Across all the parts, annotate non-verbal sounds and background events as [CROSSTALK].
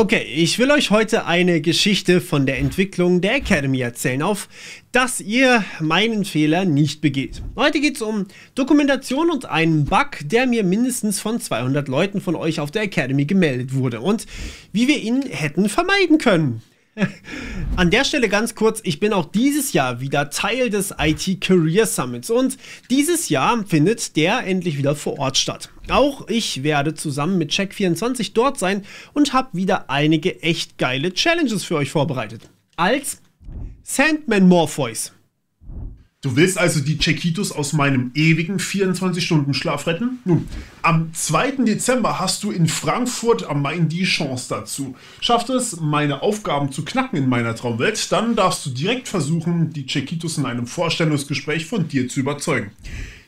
Okay, ich will euch heute eine Geschichte von der Entwicklung der Academy erzählen, auf dass ihr meinen Fehler nicht begeht. Heute geht es um Dokumentation und einen Bug, der mir mindestens von 200 Leuten von euch auf der Academy gemeldet wurde und wie wir ihn hätten vermeiden können. [LAUGHS] An der Stelle ganz kurz, ich bin auch dieses Jahr wieder Teil des IT Career Summits und dieses Jahr findet der endlich wieder vor Ort statt. Auch ich werde zusammen mit Check24 dort sein und habe wieder einige echt geile Challenges für euch vorbereitet. Als Sandman Morpheus. Du willst also die Chequitos aus meinem ewigen 24-Stunden-Schlaf retten? Nun, am 2. Dezember hast du in Frankfurt am Main die Chance dazu. Schafft es, meine Aufgaben zu knacken in meiner Traumwelt, dann darfst du direkt versuchen, die Chequitos in einem Vorstellungsgespräch von dir zu überzeugen.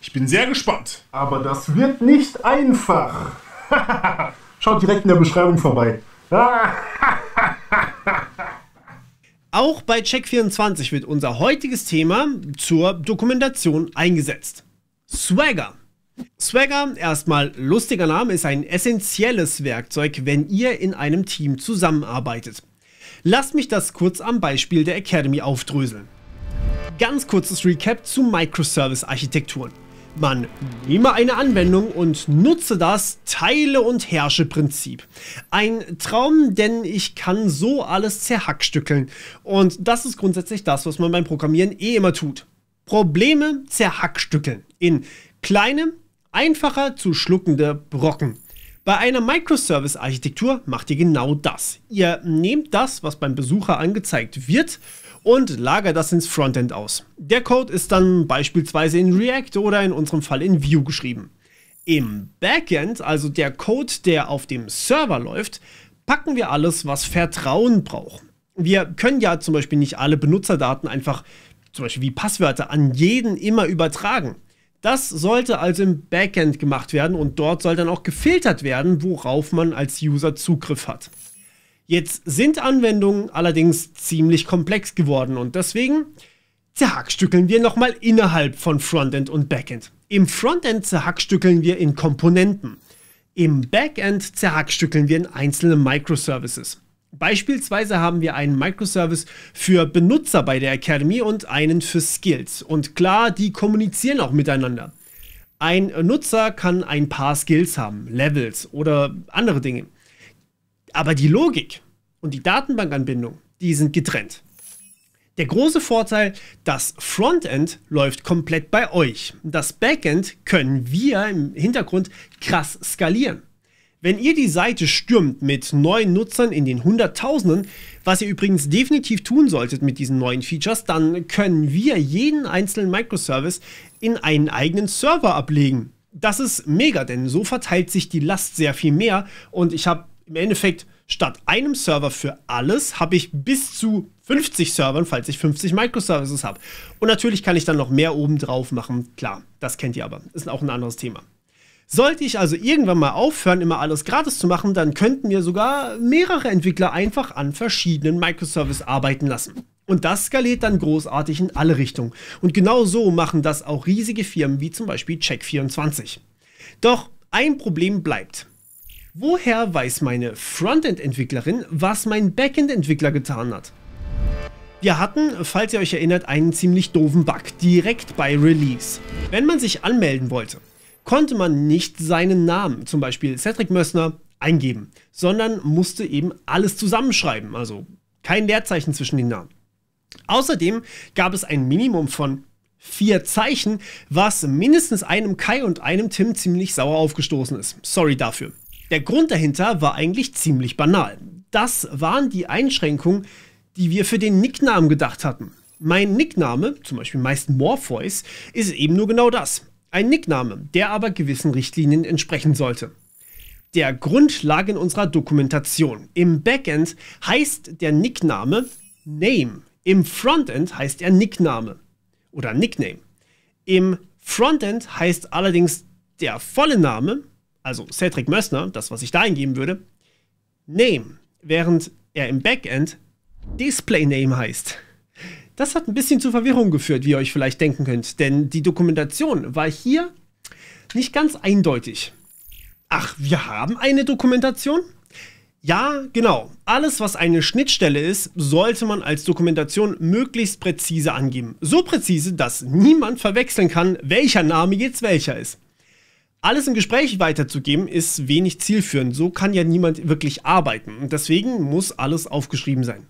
Ich bin sehr gespannt. Aber das wird nicht einfach. [LAUGHS] Schaut direkt in der Beschreibung vorbei. [LAUGHS] Auch bei Check24 wird unser heutiges Thema zur Dokumentation eingesetzt. Swagger. Swagger, erstmal lustiger Name, ist ein essentielles Werkzeug, wenn ihr in einem Team zusammenarbeitet. Lasst mich das kurz am Beispiel der Academy aufdröseln. Ganz kurzes Recap zu Microservice-Architekturen man nehme eine Anwendung und nutze das Teile- und Herrsche-Prinzip. Ein Traum, denn ich kann so alles zerhackstückeln. Und das ist grundsätzlich das, was man beim Programmieren eh immer tut. Probleme zerhackstückeln in kleine, einfacher zu schluckende Brocken. Bei einer Microservice-Architektur macht ihr genau das. Ihr nehmt das, was beim Besucher angezeigt wird und lagere das ins Frontend aus. Der Code ist dann beispielsweise in React oder in unserem Fall in Vue geschrieben. Im Backend, also der Code, der auf dem Server läuft, packen wir alles, was Vertrauen braucht. Wir können ja zum Beispiel nicht alle Benutzerdaten einfach, zum Beispiel wie Passwörter, an jeden immer übertragen. Das sollte also im Backend gemacht werden und dort soll dann auch gefiltert werden, worauf man als User Zugriff hat. Jetzt sind Anwendungen allerdings ziemlich komplex geworden und deswegen zerhackstückeln wir nochmal innerhalb von Frontend und Backend. Im Frontend zerhackstückeln wir in Komponenten. Im Backend zerhackstückeln wir in einzelne Microservices. Beispielsweise haben wir einen Microservice für Benutzer bei der Academy und einen für Skills. Und klar, die kommunizieren auch miteinander. Ein Nutzer kann ein paar Skills haben, Levels oder andere Dinge. Aber die Logik und die Datenbankanbindung, die sind getrennt. Der große Vorteil, das Frontend läuft komplett bei euch. Das Backend können wir im Hintergrund krass skalieren. Wenn ihr die Seite stürmt mit neuen Nutzern in den Hunderttausenden, was ihr übrigens definitiv tun solltet mit diesen neuen Features, dann können wir jeden einzelnen Microservice in einen eigenen Server ablegen. Das ist mega, denn so verteilt sich die Last sehr viel mehr und ich habe im Endeffekt statt einem Server für alles habe ich bis zu 50 Servern, falls ich 50 Microservices habe. Und natürlich kann ich dann noch mehr oben drauf machen. Klar, das kennt ihr aber. Ist auch ein anderes Thema. Sollte ich also irgendwann mal aufhören, immer alles gratis zu machen, dann könnten wir sogar mehrere Entwickler einfach an verschiedenen Microservices arbeiten lassen. Und das skaliert dann großartig in alle Richtungen. Und genau so machen das auch riesige Firmen wie zum Beispiel Check24. Doch ein Problem bleibt. Woher weiß meine Frontend-Entwicklerin, was mein Backend-Entwickler getan hat? Wir hatten, falls ihr euch erinnert, einen ziemlich doofen Bug direkt bei Release. Wenn man sich anmelden wollte, konnte man nicht seinen Namen, zum Beispiel Cedric Mössner, eingeben, sondern musste eben alles zusammenschreiben, also kein Leerzeichen zwischen den Namen. Außerdem gab es ein Minimum von vier Zeichen, was mindestens einem Kai und einem Tim ziemlich sauer aufgestoßen ist. Sorry dafür. Der Grund dahinter war eigentlich ziemlich banal. Das waren die Einschränkungen, die wir für den Nicknamen gedacht hatten. Mein Nickname, zum Beispiel meist Morpheus, ist eben nur genau das. Ein Nickname, der aber gewissen Richtlinien entsprechen sollte. Der Grund lag in unserer Dokumentation. Im Backend heißt der Nickname Name. Im Frontend heißt er Nickname oder Nickname. Im Frontend heißt allerdings der volle Name also Cedric Mössner, das, was ich da eingeben würde, Name, während er im Backend Display Name heißt. Das hat ein bisschen zu Verwirrung geführt, wie ihr euch vielleicht denken könnt, denn die Dokumentation war hier nicht ganz eindeutig. Ach, wir haben eine Dokumentation? Ja, genau. Alles, was eine Schnittstelle ist, sollte man als Dokumentation möglichst präzise angeben. So präzise, dass niemand verwechseln kann, welcher Name jetzt welcher ist alles im Gespräch weiterzugeben, ist wenig zielführend. So kann ja niemand wirklich arbeiten. Und deswegen muss alles aufgeschrieben sein.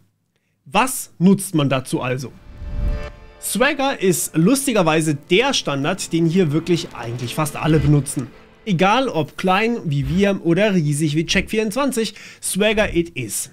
Was nutzt man dazu also? Swagger ist lustigerweise der Standard, den hier wirklich eigentlich fast alle benutzen. Egal ob klein wie wir oder riesig wie Check24, Swagger it is.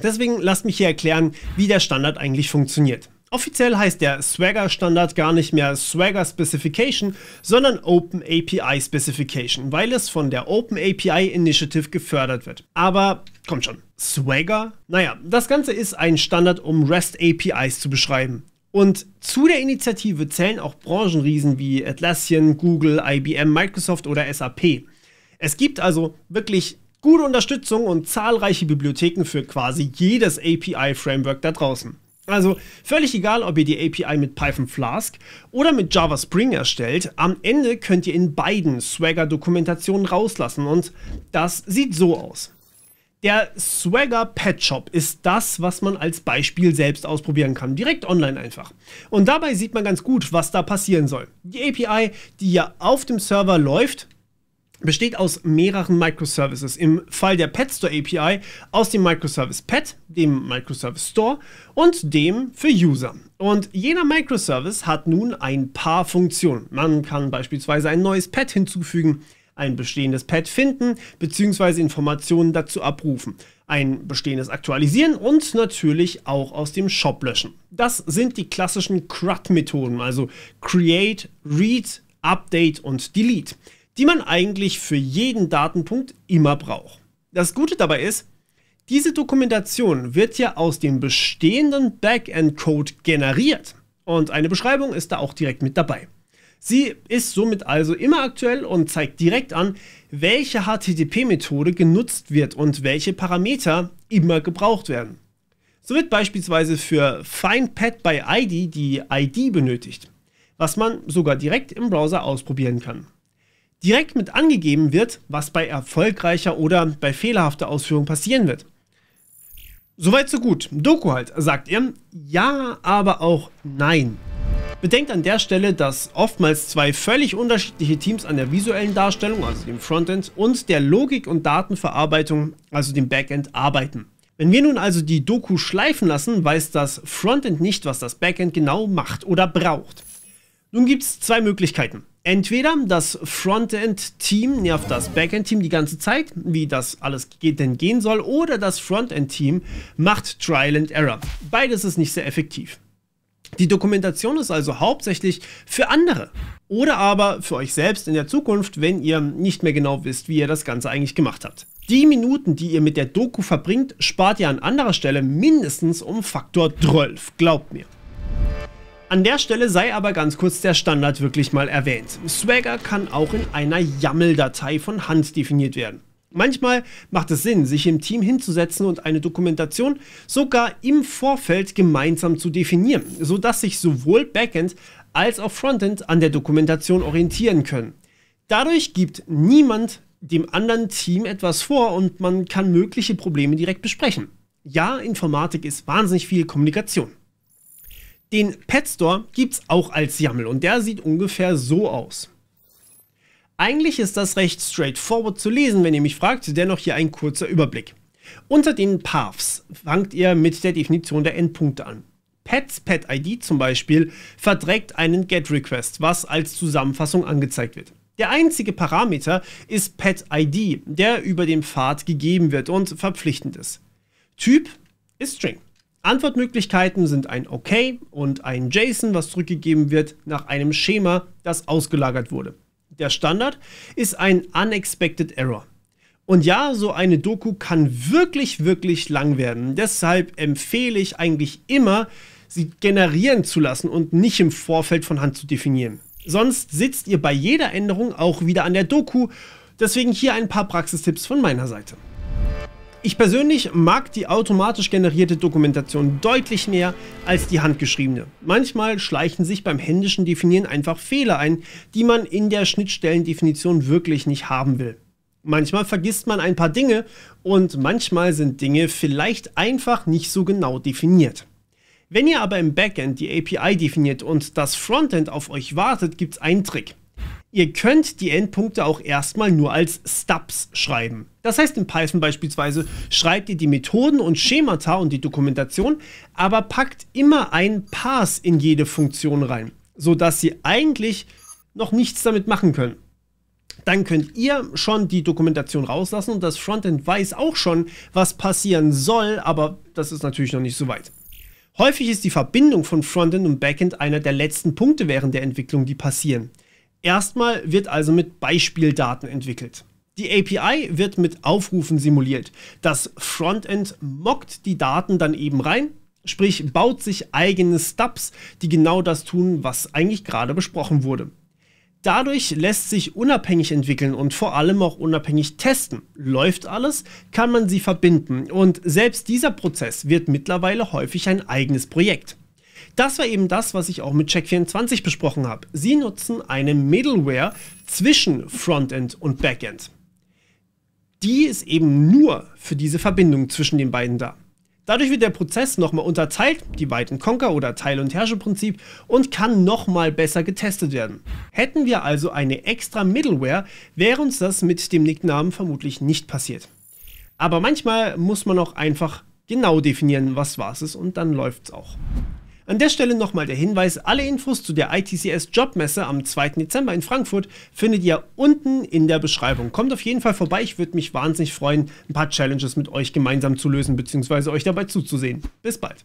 Deswegen lasst mich hier erklären, wie der Standard eigentlich funktioniert. Offiziell heißt der Swagger-Standard gar nicht mehr Swagger Specification, sondern Open API Specification, weil es von der Open API Initiative gefördert wird. Aber kommt schon, Swagger? Naja, das Ganze ist ein Standard, um REST APIs zu beschreiben. Und zu der Initiative zählen auch Branchenriesen wie Atlassian, Google, IBM, Microsoft oder SAP. Es gibt also wirklich gute Unterstützung und zahlreiche Bibliotheken für quasi jedes API-Framework da draußen. Also völlig egal, ob ihr die API mit Python Flask oder mit Java Spring erstellt, am Ende könnt ihr in beiden Swagger-Dokumentationen rauslassen und das sieht so aus. Der Swagger Pet Shop ist das, was man als Beispiel selbst ausprobieren kann, direkt online einfach. Und dabei sieht man ganz gut, was da passieren soll. Die API, die ja auf dem Server läuft, besteht aus mehreren Microservices. Im Fall der Pet Store API aus dem Microservice Pet, dem Microservice Store und dem für User. Und jeder Microservice hat nun ein paar Funktionen. Man kann beispielsweise ein neues Pet hinzufügen, ein bestehendes Pet finden bzw. Informationen dazu abrufen, ein bestehendes aktualisieren und natürlich auch aus dem Shop löschen. Das sind die klassischen CRUD-Methoden, also Create, Read, Update und Delete die man eigentlich für jeden Datenpunkt immer braucht. Das Gute dabei ist, diese Dokumentation wird ja aus dem bestehenden Backend-Code generiert und eine Beschreibung ist da auch direkt mit dabei. Sie ist somit also immer aktuell und zeigt direkt an, welche HTTP-Methode genutzt wird und welche Parameter immer gebraucht werden. So wird beispielsweise für FindPad by ID die ID benötigt, was man sogar direkt im Browser ausprobieren kann direkt mit angegeben wird, was bei erfolgreicher oder bei fehlerhafter Ausführung passieren wird. Soweit so gut. Doku halt, sagt ihr. Ja, aber auch nein. Bedenkt an der Stelle, dass oftmals zwei völlig unterschiedliche Teams an der visuellen Darstellung, also dem Frontend, und der Logik- und Datenverarbeitung, also dem Backend, arbeiten. Wenn wir nun also die Doku schleifen lassen, weiß das Frontend nicht, was das Backend genau macht oder braucht. Nun gibt es zwei Möglichkeiten. Entweder das Frontend-Team nervt das Backend-Team die ganze Zeit, wie das alles denn gehen soll, oder das Frontend-Team macht Trial and Error. Beides ist nicht sehr effektiv. Die Dokumentation ist also hauptsächlich für andere oder aber für euch selbst in der Zukunft, wenn ihr nicht mehr genau wisst, wie ihr das Ganze eigentlich gemacht habt. Die Minuten, die ihr mit der Doku verbringt, spart ihr an anderer Stelle mindestens um Faktor 12, glaubt mir. An der Stelle sei aber ganz kurz der Standard wirklich mal erwähnt. Swagger kann auch in einer YAML-Datei von Hand definiert werden. Manchmal macht es Sinn, sich im Team hinzusetzen und eine Dokumentation sogar im Vorfeld gemeinsam zu definieren, sodass sich sowohl Backend als auch Frontend an der Dokumentation orientieren können. Dadurch gibt niemand dem anderen Team etwas vor und man kann mögliche Probleme direkt besprechen. Ja, Informatik ist wahnsinnig viel Kommunikation. Den Pet Store gibt es auch als YAML und der sieht ungefähr so aus. Eigentlich ist das recht straightforward zu lesen, wenn ihr mich fragt, dennoch hier ein kurzer Überblick. Unter den Paths fangt ihr mit der Definition der Endpunkte an. Pets Pet-ID zum Beispiel verträgt einen GET-Request, was als Zusammenfassung angezeigt wird. Der einzige Parameter ist Pet-ID, der über den Pfad gegeben wird und verpflichtend ist. Typ ist String. Antwortmöglichkeiten sind ein OK und ein JSON, was zurückgegeben wird nach einem Schema, das ausgelagert wurde. Der Standard ist ein Unexpected Error. Und ja, so eine Doku kann wirklich, wirklich lang werden. Deshalb empfehle ich eigentlich immer, sie generieren zu lassen und nicht im Vorfeld von Hand zu definieren. Sonst sitzt ihr bei jeder Änderung auch wieder an der Doku. Deswegen hier ein paar Praxistipps von meiner Seite. Ich persönlich mag die automatisch generierte Dokumentation deutlich mehr als die handgeschriebene. Manchmal schleichen sich beim händischen Definieren einfach Fehler ein, die man in der Schnittstellendefinition wirklich nicht haben will. Manchmal vergisst man ein paar Dinge und manchmal sind Dinge vielleicht einfach nicht so genau definiert. Wenn ihr aber im Backend die API definiert und das Frontend auf euch wartet, gibt es einen Trick. Ihr könnt die Endpunkte auch erstmal nur als Stubs schreiben. Das heißt, in Python beispielsweise schreibt ihr die Methoden und Schemata und die Dokumentation, aber packt immer einen Pass in jede Funktion rein, sodass sie eigentlich noch nichts damit machen können. Dann könnt ihr schon die Dokumentation rauslassen und das Frontend weiß auch schon, was passieren soll, aber das ist natürlich noch nicht so weit. Häufig ist die Verbindung von Frontend und Backend einer der letzten Punkte während der Entwicklung, die passieren. Erstmal wird also mit Beispieldaten entwickelt. Die API wird mit Aufrufen simuliert. Das Frontend mockt die Daten dann eben rein, sprich baut sich eigene Stubs, die genau das tun, was eigentlich gerade besprochen wurde. Dadurch lässt sich unabhängig entwickeln und vor allem auch unabhängig testen. Läuft alles, kann man sie verbinden und selbst dieser Prozess wird mittlerweile häufig ein eigenes Projekt. Das war eben das, was ich auch mit Check24 besprochen habe. Sie nutzen eine Middleware zwischen Frontend und Backend. Die ist eben nur für diese Verbindung zwischen den beiden da. Dadurch wird der Prozess nochmal unterteilt, die beiden Conquer oder Teil- und Herrscheprinzip, und kann nochmal besser getestet werden. Hätten wir also eine extra Middleware, wäre uns das mit dem Nicknamen vermutlich nicht passiert. Aber manchmal muss man auch einfach genau definieren, was was ist, und dann läuft's auch. An der Stelle nochmal der Hinweis, alle Infos zu der ITCS Jobmesse am 2. Dezember in Frankfurt findet ihr unten in der Beschreibung. Kommt auf jeden Fall vorbei, ich würde mich wahnsinnig freuen, ein paar Challenges mit euch gemeinsam zu lösen bzw. euch dabei zuzusehen. Bis bald.